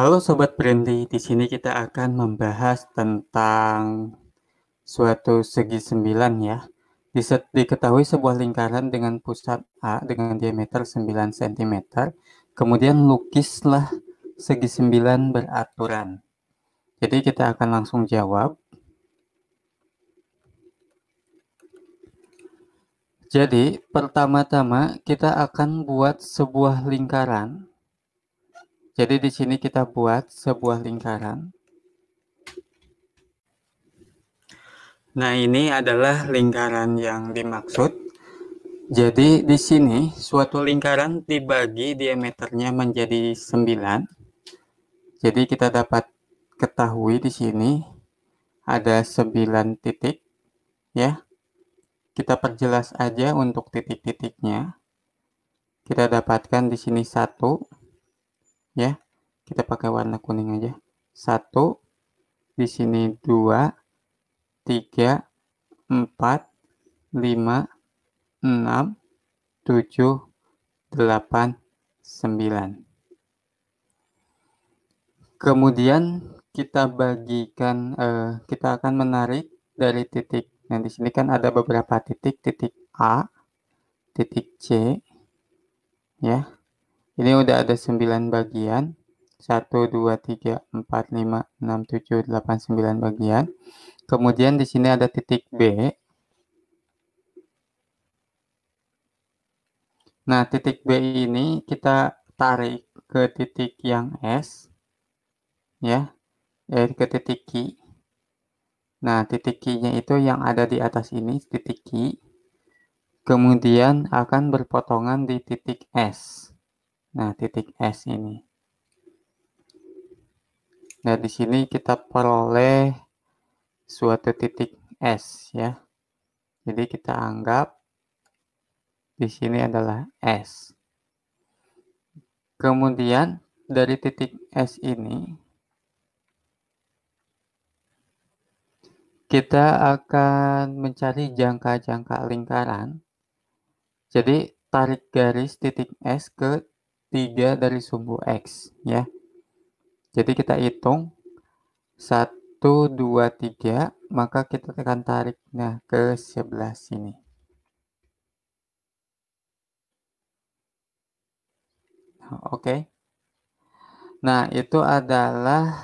Halo Sobat Brandy, di sini kita akan membahas tentang suatu segi sembilan ya. Diset, diketahui sebuah lingkaran dengan pusat A dengan diameter 9 cm. Kemudian lukislah segi sembilan beraturan. Jadi kita akan langsung jawab. Jadi pertama-tama kita akan buat sebuah lingkaran jadi di sini kita buat sebuah lingkaran. Nah, ini adalah lingkaran yang dimaksud. Jadi di sini suatu lingkaran dibagi diameternya menjadi 9. Jadi kita dapat ketahui di sini ada 9 titik ya. Kita perjelas aja untuk titik-titiknya. Kita dapatkan di sini satu ya. Kita pakai warna kuning aja. Satu, di sini dua, tiga, empat, lima, enam, tujuh, delapan, sembilan. Kemudian kita bagikan, eh, kita akan menarik dari titik. Nah, di sini kan ada beberapa titik, titik A, titik C, ya. Ini udah ada 9 bagian. 1, 2, 3, 4, 5, 6, 7, 8, 9 bagian. Kemudian di sini ada titik B. Nah, titik B ini kita tarik ke titik yang S. Ya, yaitu eh, ke titik Q. Nah, titik Q-nya itu yang ada di atas ini, titik Q. Kemudian akan berpotongan di titik S. Nah, titik S ini. Nah, di sini kita peroleh suatu titik S ya. Jadi kita anggap di sini adalah S. Kemudian dari titik S ini kita akan mencari jangka-jangka lingkaran. Jadi tarik garis titik S ke 3 dari sumbu X ya. Jadi kita hitung 1, 2, 3 maka kita akan tariknya ke sebelah sini. Oke. Okay. Nah itu adalah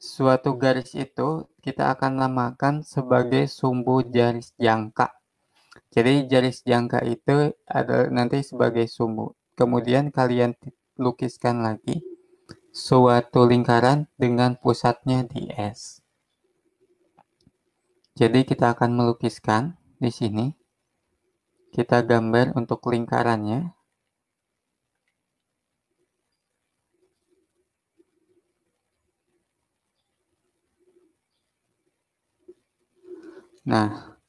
suatu garis itu kita akan namakan sebagai sumbu garis jangka. Jadi garis jangka itu adalah nanti sebagai sumbu. Kemudian kalian lukiskan lagi suatu lingkaran dengan pusatnya di S. Jadi kita akan melukiskan di sini. Kita gambar untuk lingkarannya. Nah,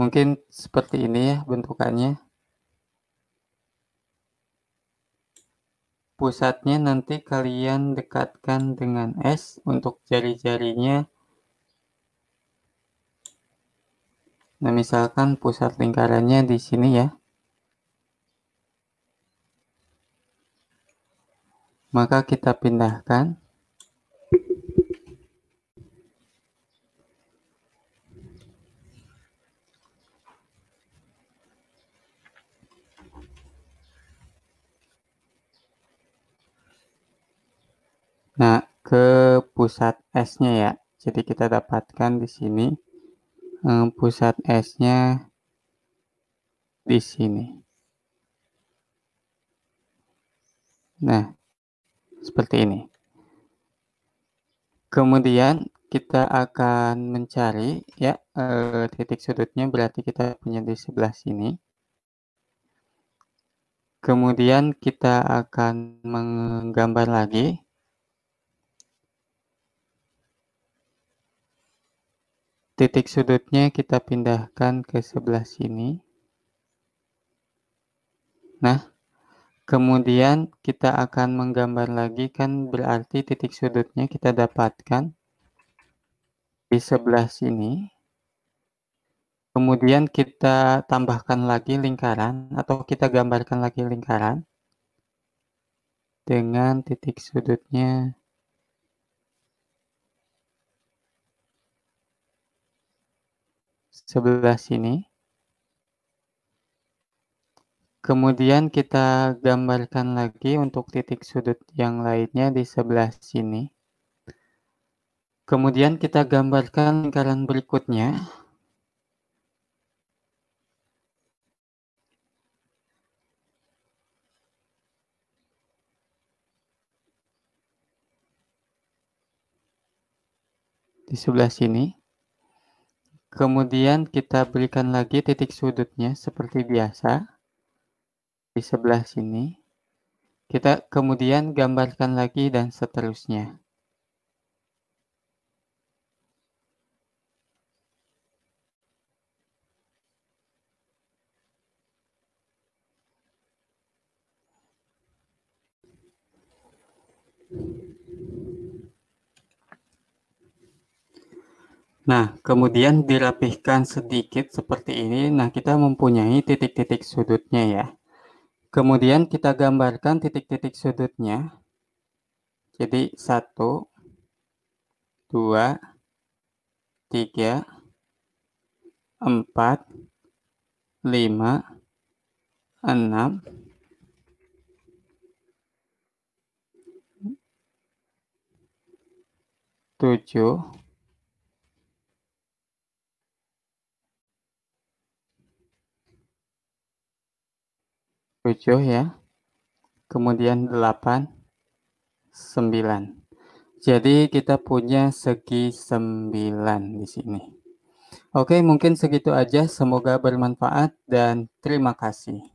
mungkin seperti ini ya bentukannya. Pusatnya nanti kalian dekatkan dengan S untuk jari-jarinya. Nah, misalkan pusat lingkarannya di sini ya. Maka kita pindahkan. Nah, ke pusat S-nya ya. Jadi kita dapatkan di sini eh, pusat S-nya di sini. Nah, seperti ini. Kemudian kita akan mencari ya eh, titik sudutnya berarti kita punya di sebelah sini. Kemudian kita akan menggambar lagi titik sudutnya kita pindahkan ke sebelah sini. Nah, kemudian kita akan menggambar lagi kan berarti titik sudutnya kita dapatkan di sebelah sini. Kemudian kita tambahkan lagi lingkaran atau kita gambarkan lagi lingkaran dengan titik sudutnya sebelah sini. Kemudian kita gambarkan lagi untuk titik sudut yang lainnya di sebelah sini. Kemudian kita gambarkan lingkaran berikutnya. Di sebelah sini. Kemudian kita berikan lagi titik sudutnya seperti biasa di sebelah sini. Kita kemudian gambarkan lagi dan seterusnya. Nah, kemudian dirapihkan sedikit seperti ini. Nah, kita mempunyai titik-titik sudutnya ya. Kemudian kita gambarkan titik-titik sudutnya. Jadi, satu, dua, tiga, empat, lima, enam, tujuh, 7 ya. Kemudian 8, 9. Jadi kita punya segi 9 di sini. Oke, mungkin segitu aja. Semoga bermanfaat dan terima kasih.